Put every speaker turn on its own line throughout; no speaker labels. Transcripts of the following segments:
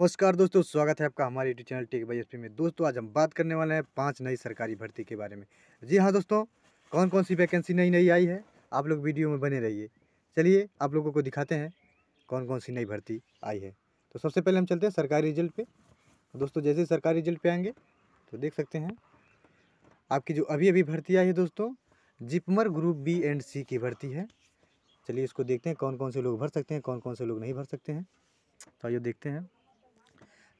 नमस्कार दोस्तों स्वागत है आपका हमारे YouTube channel tech by S में दोस्तों आज हम बात करने वाले हैं पांच नई सरकारी भर्ती के बारे में जी हाँ दोस्तों कौन कौन सी वैकेंसी नई नई आई है आप लोग वीडियो में बने रहिए चलिए आप लोगों को दिखाते हैं कौन कौन सी नई भर्ती आई है तो सबसे पहले हम चलते हैं सरकारी रिजल्ट पर तो दोस्तों जैसे ही सरकारी रिजल्ट पर आएंगे तो देख सकते हैं आपकी जो अभी अभी भर्ती आई है दोस्तों JIPMER group B and C की भर्ती है चलिए इसको देखते हैं कौन कौन से लोग भर सकते हैं कौन कौन से लोग नहीं भर सकते हैं तो आइए देखते हैं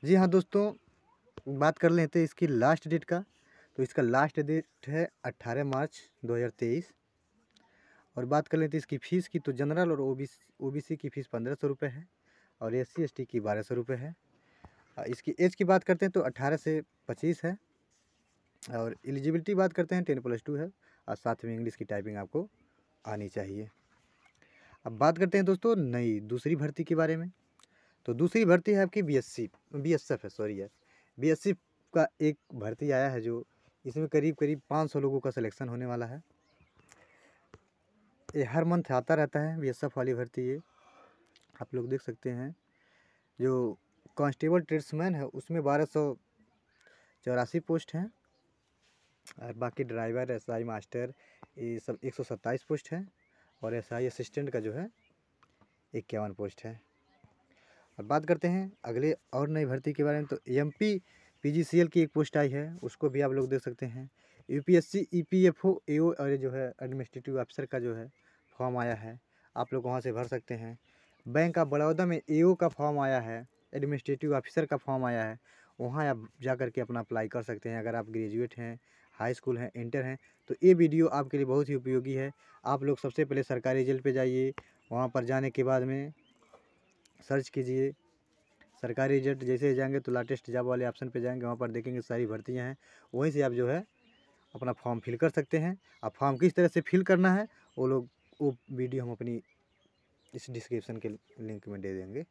जी हाँ दोस्तों बात कर लेते हैं तो इसकी लास्ट डेट का तो इसका लास्ट डेट है अट्ठारह मार्च 2023 और बात कर लेते हैं तो इसकी फ़ीस की तो जनरल और ओ बी सी की फ़ीस पंद्रह सौ रुपये है और एस सी की बारह सौ रुपये है इसकी एज की बात करते हैं तो अट्ठारह से पच्चीस है और एलिजिबिलिटी बात करते हैं टेन प्लस टू है और साथ में इंग्लिश की टाइपिंग आपको आनी चाहिए अब बात करते हैं दोस्तों नई दूसरी भर्ती के बारे में तो दूसरी भर्ती है आपकी B S C B S F है सॉरी यार बी एस सी का एक भर्ती आया है जो इसमें करीब करीब पाँच सौ लोगों का सिलेक्शन होने वाला है ये हर मंथ आता रहता है बी एस एफ वाली भर्ती ये आप लोग देख सकते हैं जो कांस्टेबल ट्रेड्समैन है उसमें बारह सौ चौरासी पोस्ट हैं और बाकी ड्राइवर एस आई मास्टर ये सब एक सौ सत्ताईस पोस्ट हैं और एस आई असिस्टेंट का जो है इक्यावन पोस्ट है अब बात करते हैं अगले और नई भर्ती के बारे में तो एम पी की एक पोस्ट आई है उसको भी आप लोग देख सकते हैं U P S C E P F O A O और जो है एडमिनिस्ट्रेटिव अफसर का जो है फॉर्म आया है आप लोग वहाँ से भर सकते हैं बैंक ऑफ बड़ौदा में ए का फॉर्म आया है एडमिनिस्ट्रेटिव ऑफिसर का फॉर्म आया है वहाँ आप जा कर के अपना अप्लाई कर सकते हैं अगर आप ग्रेजुएट हैं हाई स्कूल हैं इंटर हैं तो ये वीडियो आपके लिए बहुत ही उपयोगी है आप लोग सबसे पहले सरकारी जेल पे जाइए वहाँ पर जाने के बाद में सर्च कीजिए सरकारी एजेंट जैसे ही जाएंगे तो लाटेस्ट जॉब वाले ऑप्शन पे जाएंगे वहाँ पर देखेंगे सारी भर्तियाँ हैं वहीं से आप जो है अपना फॉर्म फिल कर सकते हैं अब फॉर्म किस तरह से फिल करना है वो लोग वो वीडियो हम अपनी इस डिस्क्रिप्शन के लिंक में दे देंगे